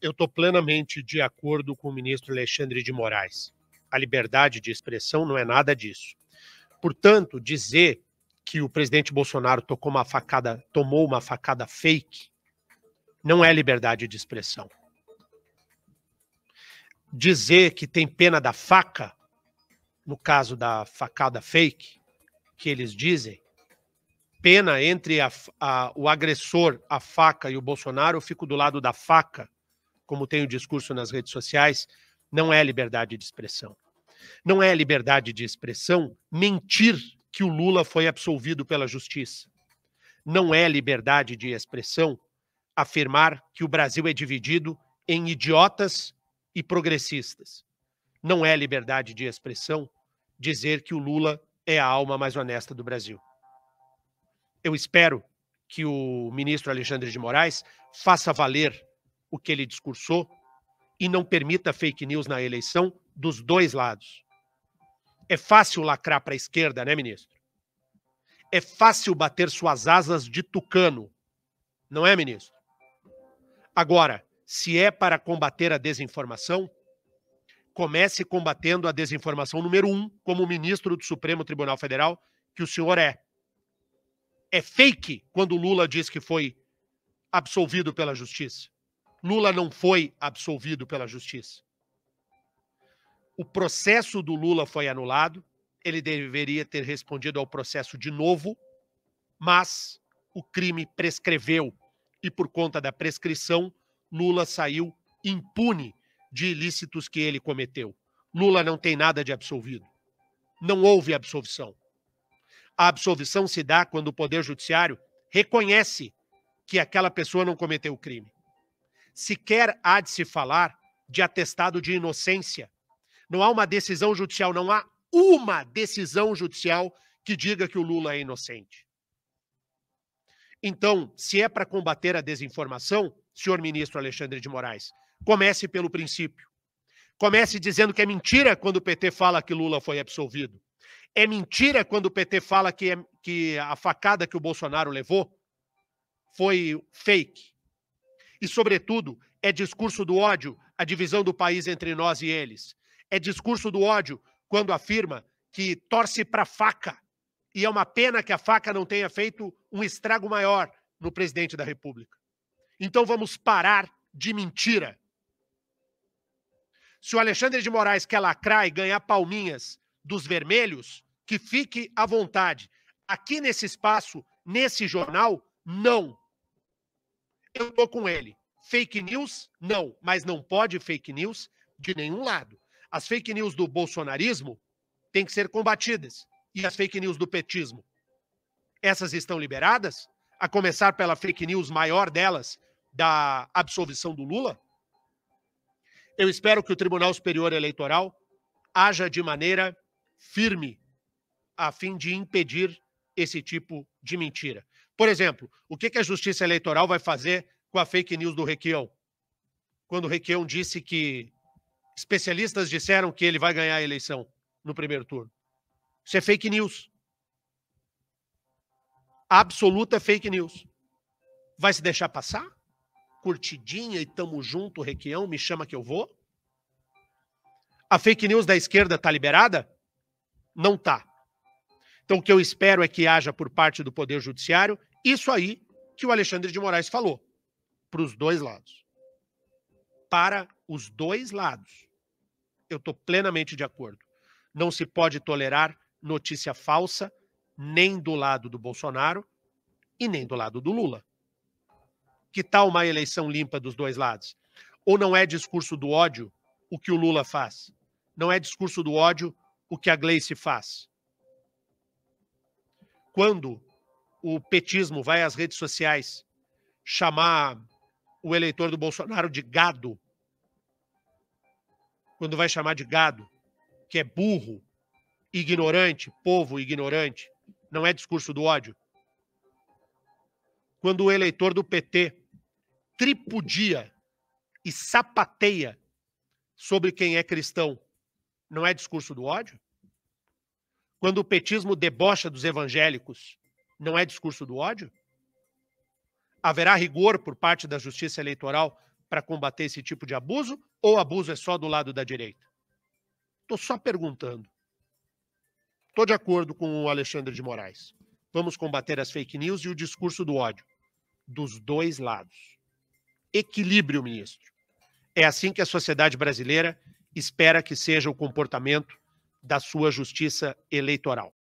eu estou plenamente de acordo com o ministro Alexandre de Moraes. A liberdade de expressão não é nada disso. Portanto, dizer que o presidente Bolsonaro tocou uma facada, tomou uma facada fake, não é liberdade de expressão. Dizer que tem pena da faca, no caso da facada fake, que eles dizem, pena entre a, a, o agressor, a faca e o Bolsonaro, eu fico do lado da faca como tem o discurso nas redes sociais, não é liberdade de expressão. Não é liberdade de expressão mentir que o Lula foi absolvido pela justiça. Não é liberdade de expressão afirmar que o Brasil é dividido em idiotas e progressistas. Não é liberdade de expressão dizer que o Lula é a alma mais honesta do Brasil. Eu espero que o ministro Alexandre de Moraes faça valer o que ele discursou e não permita fake news na eleição dos dois lados. É fácil lacrar para a esquerda, né, ministro? É fácil bater suas asas de tucano, não é, ministro? Agora, se é para combater a desinformação, comece combatendo a desinformação número um, como ministro do Supremo Tribunal Federal, que o senhor é. É fake quando Lula diz que foi absolvido pela justiça. Lula não foi absolvido pela justiça. O processo do Lula foi anulado, ele deveria ter respondido ao processo de novo, mas o crime prescreveu e, por conta da prescrição, Lula saiu impune de ilícitos que ele cometeu. Lula não tem nada de absolvido. Não houve absolvição. A absolvição se dá quando o Poder Judiciário reconhece que aquela pessoa não cometeu o crime sequer há de se falar de atestado de inocência. Não há uma decisão judicial, não há uma decisão judicial que diga que o Lula é inocente. Então, se é para combater a desinformação, senhor ministro Alexandre de Moraes, comece pelo princípio. Comece dizendo que é mentira quando o PT fala que Lula foi absolvido. É mentira quando o PT fala que, é, que a facada que o Bolsonaro levou foi fake. E, sobretudo, é discurso do ódio a divisão do país entre nós e eles. É discurso do ódio quando afirma que torce para faca. E é uma pena que a faca não tenha feito um estrago maior no presidente da República. Então vamos parar de mentira. Se o Alexandre de Moraes quer lacrar e ganhar palminhas dos vermelhos, que fique à vontade. Aqui nesse espaço, nesse jornal, não. Eu tô com ele. Fake news? Não, mas não pode fake news de nenhum lado. As fake news do bolsonarismo têm que ser combatidas e as fake news do petismo. Essas estão liberadas? A começar pela fake news maior delas, da absolvição do Lula? Eu espero que o Tribunal Superior Eleitoral haja de maneira firme a fim de impedir esse tipo de mentira. Por exemplo, o que, a Justiça Eleitoral vai fazer com a fake news do Requião? Quando o Requião disse que especialistas disseram que ele vai ganhar a eleição no primeiro turno. Isso é fake news. Absoluta fake news. Vai se deixar passar? Curtidinha e tamo junto, Requião, me chama que eu vou? A fake news da esquerda tá liberada? Não tá. Então o que eu espero é que haja por parte do Poder Judiciário isso aí que o Alexandre de Moraes falou, para os dois lados. Para os dois lados. Eu estou plenamente de acordo. Não se pode tolerar notícia falsa, nem do lado do Bolsonaro e nem do lado do Lula. Que tal uma eleição limpa dos dois lados? Ou não é discurso do ódio o que o Lula faz? Não é discurso do ódio o que a Gleice faz? Quando o petismo vai às redes sociais chamar o eleitor do Bolsonaro de gado, quando vai chamar de gado, que é burro, ignorante, povo ignorante, não é discurso do ódio. Quando o eleitor do PT tripudia e sapateia sobre quem é cristão, não é discurso do ódio? Quando o petismo debocha dos evangélicos, não é discurso do ódio? Haverá rigor por parte da justiça eleitoral para combater esse tipo de abuso ou abuso é só do lado da direita? Estou só perguntando. Estou de acordo com o Alexandre de Moraes. Vamos combater as fake news e o discurso do ódio. Dos dois lados. Equilíbrio, ministro. É assim que a sociedade brasileira espera que seja o comportamento da sua justiça eleitoral.